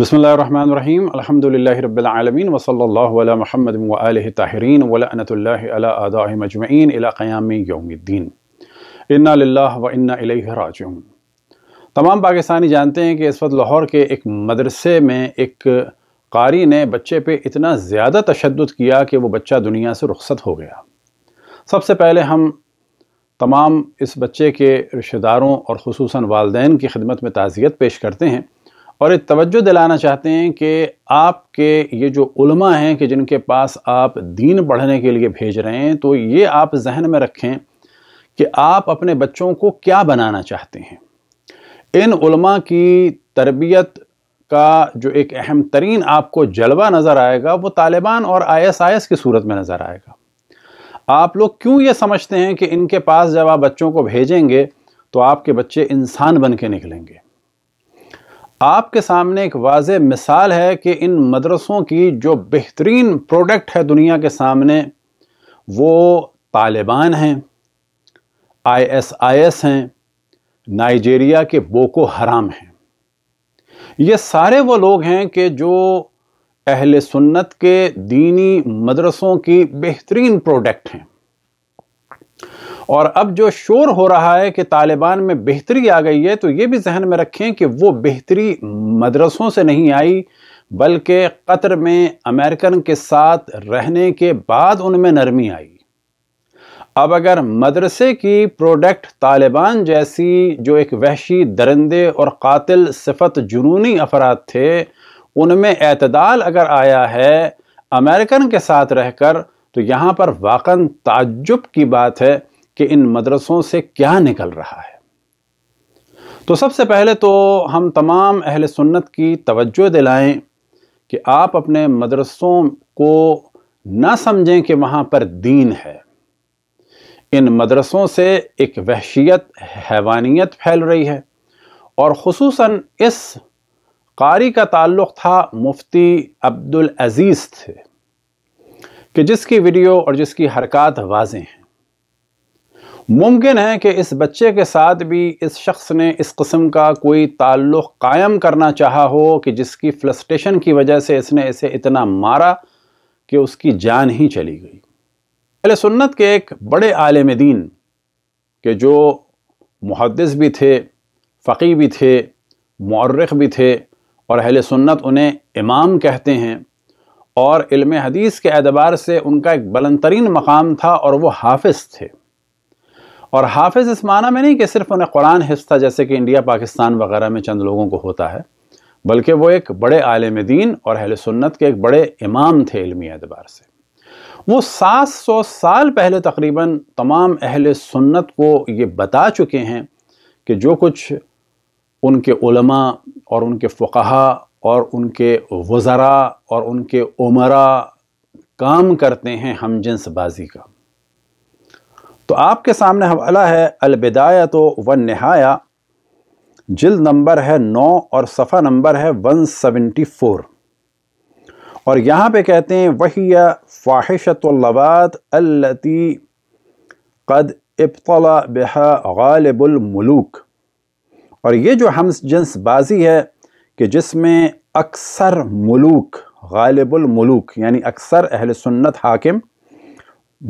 بسم اللہ الرحمن الحمد الحمدللہ رب العالمین وصل اللہ علی محمد و علیہ اللہ علی آدائی مجمعین قیام یوم الدین تمام پاکستانی جانتے ہیں کہ اس وقت لاہور کے ایک مدرسے میں ایک قاری نے بچے پہ اتنا زیادہ تشدد کیا کہ وہ بچہ دنیا سے رخصت ہو گیا سب سے پہلے ہم تمام اس بچے کے رشتہ داروں اور خصوصاً والدین کی خدمت میں تعزیت پیش کرتے ہیں اور یہ توجہ دلانا چاہتے ہیں کہ آپ کے یہ جو علماء ہیں کہ جن کے پاس آپ دین پڑھنے کے لیے بھیج رہے ہیں تو یہ آپ ذہن میں رکھیں کہ آپ اپنے بچوں کو کیا بنانا چاہتے ہیں ان علماء کی تربیت کا جو ایک اہم ترین آپ کو جلوہ نظر آئے گا وہ طالبان اور آئی ایس آئی ایس کی صورت میں نظر آئے گا آپ لوگ کیوں یہ سمجھتے ہیں کہ ان کے پاس جب آپ بچوں کو بھیجیں گے تو آپ کے بچے انسان بن کے نکلیں گے آپ کے سامنے ایک واضح مثال ہے کہ ان مدرسوں کی جو بہترین پروڈکٹ ہے دنیا کے سامنے وہ طالبان ہیں آئی ایس آئی ایس ہیں نائجیریا کے بوکو حرام ہیں یہ سارے وہ لوگ ہیں کہ جو اہل سنت کے دینی مدرسوں کی بہترین پروڈکٹ ہیں اور اب جو شور ہو رہا ہے کہ طالبان میں بہتری آ گئی ہے تو یہ بھی ذہن میں رکھیں کہ وہ بہتری مدرسوں سے نہیں آئی بلکہ قطر میں امریکن کے ساتھ رہنے کے بعد ان میں نرمی آئی اب اگر مدرسے کی پروڈکٹ طالبان جیسی جو ایک وحشی درندے اور قاتل صفت جنونی افراد تھے ان میں اعتدال اگر آیا ہے امریکن کے ساتھ رہ کر تو یہاں پر واقعاً تعجب کی بات ہے کہ ان مدرسوں سے کیا نکل رہا ہے تو سب سے پہلے تو ہم تمام اہل سنت کی توجہ دلائیں کہ آپ اپنے مدرسوں کو نہ سمجھیں کہ وہاں پر دین ہے ان مدرسوں سے ایک وحشیت حیوانیت پھیل رہی ہے اور خصوصاً اس قاری کا تعلق تھا مفتی عبدالعزیز تھے کہ جس کی ویڈیو اور جس کی حرکات واضح ہیں ممکن ہے کہ اس بچے کے ساتھ بھی اس شخص نے اس قسم کا کوئی تعلق قائم کرنا چاہا ہو کہ جس کی فلسٹیشن کی وجہ سے اس نے اسے اتنا مارا کہ اس کی جان ہی چلی گئی اہل سنت کے ایک بڑے عالم دین کہ جو محدث بھی تھے فقی بھی تھے معرخ بھی تھے اور اہل سنت انہیں امام کہتے ہیں اور علم حدیث کے اعتبار سے ان کا ایک بلند ترین مقام تھا اور وہ حافظ تھے اور حافظ اس معنی میں نہیں کہ صرف انہیں قرآن حصہ جیسے کہ انڈیا پاکستان وغیرہ میں چند لوگوں کو ہوتا ہے بلکہ وہ ایک بڑے عالم دین اور اہل سنت کے ایک بڑے امام تھے علمی اعتبار سے وہ سات سو سال پہلے تقریباً تمام اہل سنت کو یہ بتا چکے ہیں کہ جو کچھ ان کے علماء اور ان کے فقہا اور ان کے وزراء اور ان کے عمراء کام کرتے ہیں ہم جنس بازی کا تو آپ کے سامنے حوالہ ہے البدایت تو ون نہایا جلد نمبر ہے نو اور صفحہ نمبر ہے ون سیونٹی فور اور یہاں پہ کہتے ہیں وہی فاحشت اللبات التی قد ابتلا بہا غالب الملوک اور یہ جو ہم جنس بازی ہے کہ جس میں اکثر ملوک غالب الملوک یعنی اکثر اہل سنت حاکم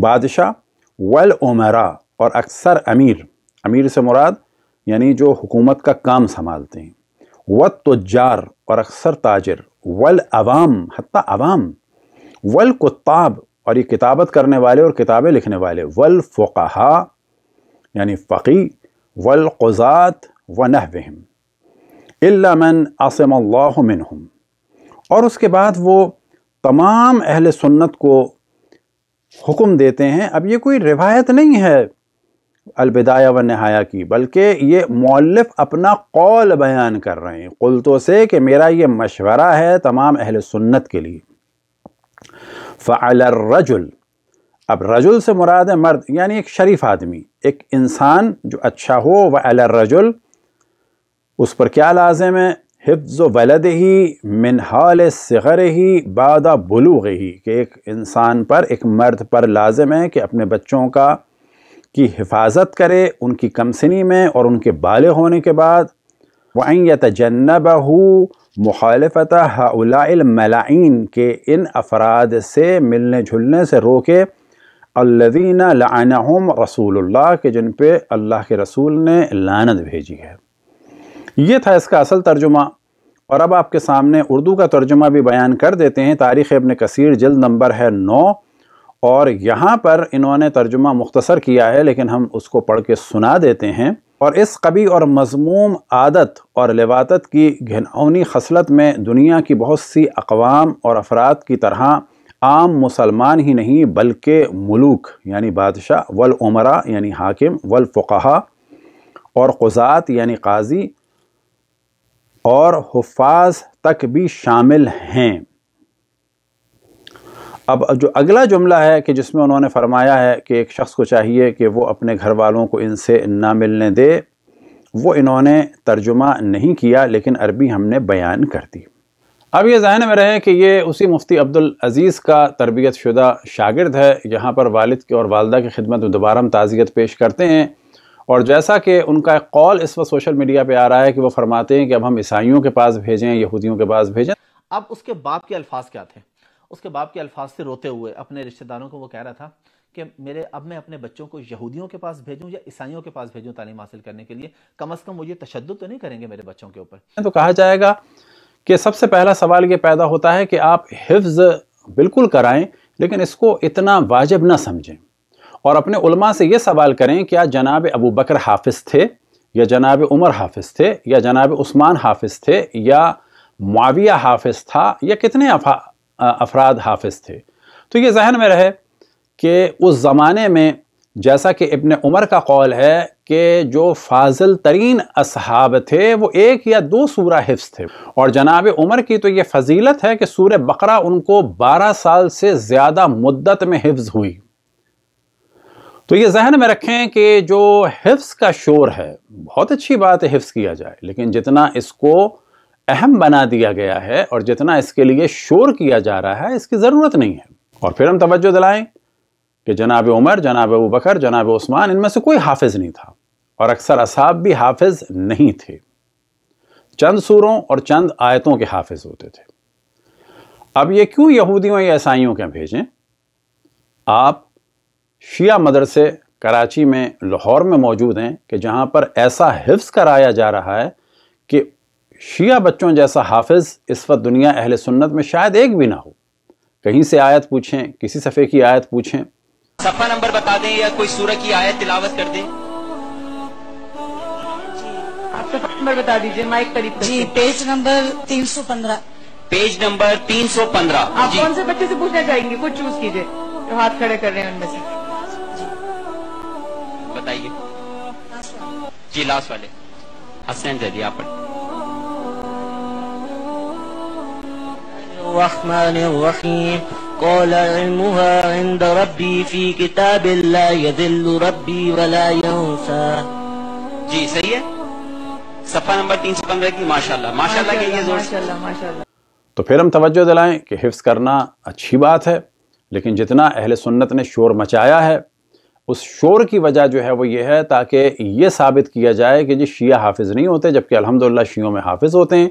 بادشاہ والعمرا اور اکثر امیر امیر سے مراد یعنی جو حکومت کا کام سنبھالتے ہیں والتجار اور اکثر تاجر والعوام حتیٰ عوام والکتاب اور یہ کتابت کرنے والے اور کتابیں لکھنے والے والفقہا یعنی فقی والقضات ونحوہم الا من عصم اللہ منہم اور اس کے بعد وہ تمام اہل سنت کو حکم دیتے ہیں اب یہ کوئی روایت نہیں ہے البدایہ و نہایا کی بلکہ یہ مؤلف اپنا قول بیان کر رہے ہیں کلتو سے کہ میرا یہ مشورہ ہے تمام اہل سنت کے لیے فعل الرجل اب رجل سے مراد ہے مرد یعنی ایک شریف آدمی ایک انسان جو اچھا ہو و الرجل اس پر کیا لازم ہے حفظ و ولد ہی حال صغر ہی بادہ بلوغ ہی کہ ایک انسان پر ایک مرد پر لازم ہے کہ اپنے بچوں کا کی حفاظت کرے ان کی کمسنی میں اور ان کے بالغ ہونے کے بعد وَعَنْ يَتَجَنَّبَهُ مُخَالِفَتَ مخالفت حا الملعین کے ان افراد سے ملنے جھلنے سے روکے الَّذِينَ لَعَنَهُمْ رَسُولُ رسول اللہ کے جن پہ اللہ کے رسول نے لانت بھیجی ہے یہ تھا اس کا اصل ترجمہ اور اب آپ کے سامنے اردو کا ترجمہ بھی بیان کر دیتے ہیں تاریخ ابن کثیر جلد نمبر ہے نو اور یہاں پر انہوں نے ترجمہ مختصر کیا ہے لیکن ہم اس کو پڑھ کے سنا دیتے ہیں اور اس قبی اور مضموم عادت اور لواتت کی گھنونی خصلت میں دنیا کی بہت سی اقوام اور افراد کی طرح عام مسلمان ہی نہیں بلکہ ملوک یعنی بادشاہ والعمرہ یعنی حاکم و اور قزات یعنی قاضی اور حفاظ تک بھی شامل ہیں اب جو اگلا جملہ ہے کہ جس میں انہوں نے فرمایا ہے کہ ایک شخص کو چاہیے کہ وہ اپنے گھر والوں کو ان سے نہ ملنے دے وہ انہوں نے ترجمہ نہیں کیا لیکن عربی ہم نے بیان کر دی اب یہ ذہن میں رہے کہ یہ اسی مفتی عبدالعزیز کا تربیت شدہ شاگرد ہے یہاں پر والد کی اور والدہ کی خدمت میں دوبارہ ہم تعزیت پیش کرتے ہیں اور جیسا کہ ان کا ایک قول اس وقت سوشل میڈیا پہ آ رہا ہے کہ وہ فرماتے ہیں کہ اب ہم عیسائیوں کے پاس بھیجیں یہودیوں کے پاس بھیجیں اب اس کے باپ کے الفاظ کیا تھے اس کے باپ کے الفاظ سے روتے ہوئے اپنے رشتہ داروں کو وہ کہہ رہا تھا کہ میرے اب میں اپنے بچوں کو یہودیوں کے پاس بھیجوں یا عیسائیوں کے پاس بھیجوں تعلیم حاصل کرنے کے لیے کم از کم مجھے تشدد تو نہیں کریں گے میرے بچوں کے اوپر تو کہا جائے گا کہ سب سے پہلا سوال یہ پیدا ہوتا ہے کہ آپ حفظ بالکل کرائیں لیکن اس کو اتنا واجب نہ سمجھیں اور اپنے علماء سے یہ سوال کریں کیا جناب ابو بکر حافظ تھے یا جناب عمر حافظ تھے یا جناب عثمان حافظ تھے یا معاویہ حافظ تھا یا کتنے افراد حافظ تھے تو یہ ذہن میں رہے کہ اس زمانے میں جیسا کہ ابن عمر کا قول ہے کہ جو فاضل ترین اصحاب تھے وہ ایک یا دو سورہ حفظ تھے اور جناب عمر کی تو یہ فضیلت ہے کہ سورہ بقرہ ان کو بارہ سال سے زیادہ مدت میں حفظ ہوئی تو یہ ذہن میں رکھیں کہ جو حفظ کا شور ہے بہت اچھی بات ہے حفظ کیا جائے لیکن جتنا اس کو اہم بنا دیا گیا ہے اور جتنا اس کے لیے شور کیا جا رہا ہے اس کی ضرورت نہیں ہے اور پھر ہم توجہ دلائیں کہ جناب عمر جناب ابو بکر جناب عثمان ان میں سے کوئی حافظ نہیں تھا اور اکثر اصحاب بھی حافظ نہیں تھے چند سوروں اور چند آیتوں کے حافظ ہوتے تھے اب یہ کیوں یہودیوں یا عیسائیوں کے بھیجیں آپ شیعہ مدرسے کراچی میں لاہور میں موجود ہیں کہ جہاں پر ایسا حفظ کرایا جا رہا ہے کہ شیعہ بچوں جیسا حافظ اس وقت دنیا اہل سنت میں شاید ایک بھی نہ ہو کہیں سے آیت پوچھیں کسی صفحے کی آیت پوچھیں صفحہ نمبر بتا دیں یا کوئی سورہ کی آیت تلاوت کر دیں آپ صفحہ نمبر بتا دیجئے مائک قریب جی پیج نمبر تین سو پندرہ پیج نمبر تین سو پندرہ آپ جی۔ کون سے بچے سے پوچھنا چاہیں گے کچھ چوز کیجئے جو ہاتھ کھڑے کر رہے ہیں ان میں سے بتائیے جی لاس والے حسین جدی آپ پڑھیں الرحمن الرحیم قول علمها عند ربی فی کتاب لا يذل ربی ولا ينسا جی صحیح ہے صفحہ نمبر تین سے پندرہ کی ماشاءاللہ ماشاءاللہ کہیں یہ زور سے تو پھر ہم توجہ دلائیں کہ حفظ کرنا اچھی بات ہے لیکن جتنا اہل سنت نے شور مچایا ہے اس شور کی وجہ جو ہے وہ یہ ہے تاکہ یہ ثابت کیا جائے کہ جی شیعہ حافظ نہیں ہوتے جبکہ الحمدللہ شیعوں میں حافظ ہوتے ہیں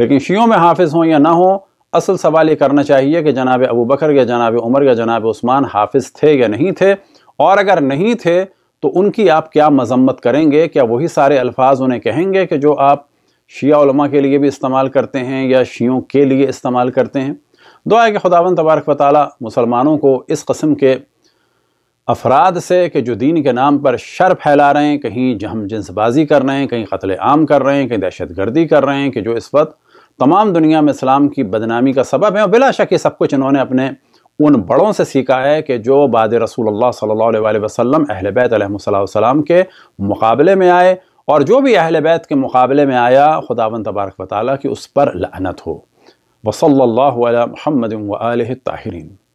لیکن شیعوں میں حافظ ہوں یا نہ ہوں اصل سوال یہ کرنا چاہیے کہ جناب ابو بکر یا جناب عمر یا جناب عثمان حافظ تھے یا نہیں تھے اور اگر نہیں تھے تو ان کی آپ کیا مذمت کریں گے کیا وہی سارے الفاظ انہیں کہیں گے کہ جو آپ شیعہ علماء کے لیے بھی استعمال کرتے ہیں یا شیعوں کے لیے استعمال کرتے ہیں دعا ہے کہ خداون تبارک و تعالی مسلمانوں کو اس قسم کے افراد سے کہ جو دین کے نام پر شر پھیلا رہے ہیں کہیں جہم جنس بازی کر رہے ہیں کہیں قتل عام کر رہے ہیں کہیں دہشت گردی کر رہے ہیں کہ جو اس وقت تمام دنیا میں اسلام کی بدنامی کا سبب ہے اور بلا شک یہ سب کچھ انہوں نے اپنے ان بڑوں سے سیکھا ہے کہ جو باد رسول اللہ صلی اللہ علیہ وسلم اہل بیت علیہ السلام کے مقابلے میں آئے اور جو بھی اہل بیت کے مقابلے میں آیا خدا تبارک و تعالیٰ کی اس پر لعنت ہو وصلی اللہ علیہ تاہرین